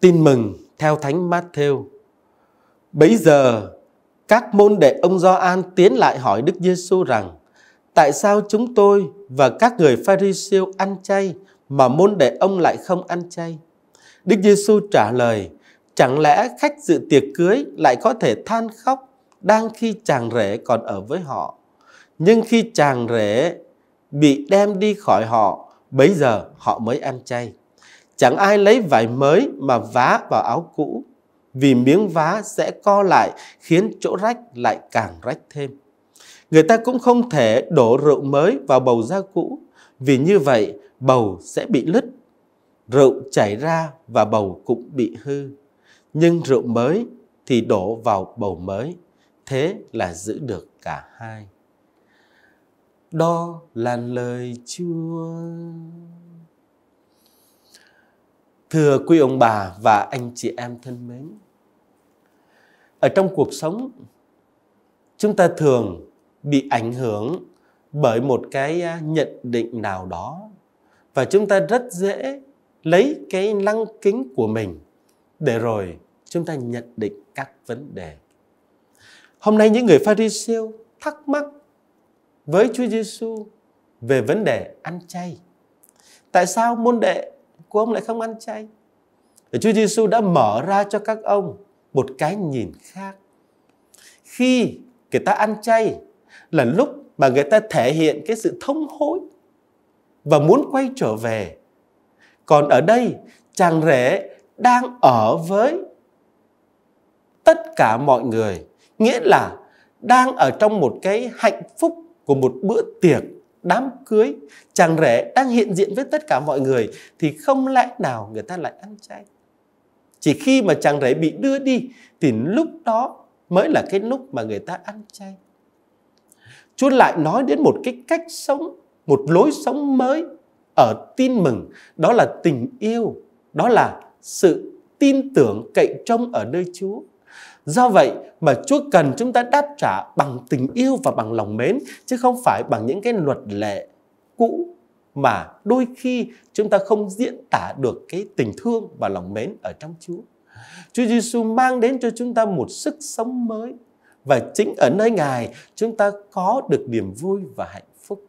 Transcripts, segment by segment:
Tin mừng theo Thánh Matthew. Bấy giờ, các môn đệ ông Gioan tiến lại hỏi Đức Giêsu rằng: Tại sao chúng tôi và các người Pharisêu ăn chay mà môn đệ ông lại không ăn chay? Đức Giêsu trả lời: Chẳng lẽ khách dự tiệc cưới lại có thể than khóc đang khi chàng rể còn ở với họ? Nhưng khi chàng rể bị đem đi khỏi họ, bấy giờ họ mới ăn chay. Chẳng ai lấy vải mới mà vá vào áo cũ, vì miếng vá sẽ co lại khiến chỗ rách lại càng rách thêm. Người ta cũng không thể đổ rượu mới vào bầu da cũ, vì như vậy bầu sẽ bị lứt, rượu chảy ra và bầu cũng bị hư. Nhưng rượu mới thì đổ vào bầu mới, thế là giữ được cả hai. Đó là lời Chúa. Thưa quý ông bà và anh chị em thân mến, ở trong cuộc sống chúng ta thường bị ảnh hưởng bởi một cái à, nhận định nào đó và chúng ta rất dễ lấy cái lăng kính của mình để rồi chúng ta nhận định các vấn đề. Hôm nay những người pha ri siêu thắc mắc với Chúa Giêsu về vấn đề ăn chay. Tại sao môn đệ của ông lại không ăn chay. Và Chúa Giêsu đã mở ra cho các ông một cái nhìn khác. Khi người ta ăn chay là lúc mà người ta thể hiện cái sự thông hối và muốn quay trở về. Còn ở đây, chàng rể đang ở với tất cả mọi người, nghĩa là đang ở trong một cái hạnh phúc của một bữa tiệc đám cưới chàng rể đang hiện diện với tất cả mọi người thì không lẽ nào người ta lại ăn chay chỉ khi mà chàng rể bị đưa đi thì lúc đó mới là cái lúc mà người ta ăn chay chúa lại nói đến một cái cách sống một lối sống mới ở tin mừng đó là tình yêu đó là sự tin tưởng cậy trông ở nơi chúa Do vậy mà Chúa cần chúng ta đáp trả bằng tình yêu và bằng lòng mến chứ không phải bằng những cái luật lệ cũ mà đôi khi chúng ta không diễn tả được cái tình thương và lòng mến ở trong Chúa. Chúa Giêsu mang đến cho chúng ta một sức sống mới và chính ở nơi Ngài chúng ta có được niềm vui và hạnh phúc.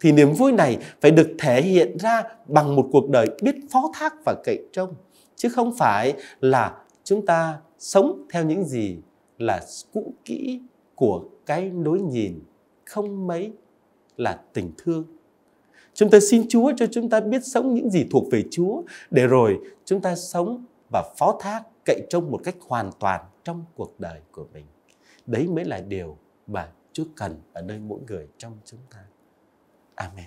Thì niềm vui này phải được thể hiện ra bằng một cuộc đời biết phó thác và cậy trông chứ không phải là chúng ta sống theo những gì là cũ kỹ của cái nối nhìn không mấy là tình thương. Chúng ta xin Chúa cho chúng ta biết sống những gì thuộc về Chúa để rồi chúng ta sống và phó thác cậy trông một cách hoàn toàn trong cuộc đời của mình. Đấy mới là điều mà Chúa cần ở nơi mỗi người trong chúng ta. Amen.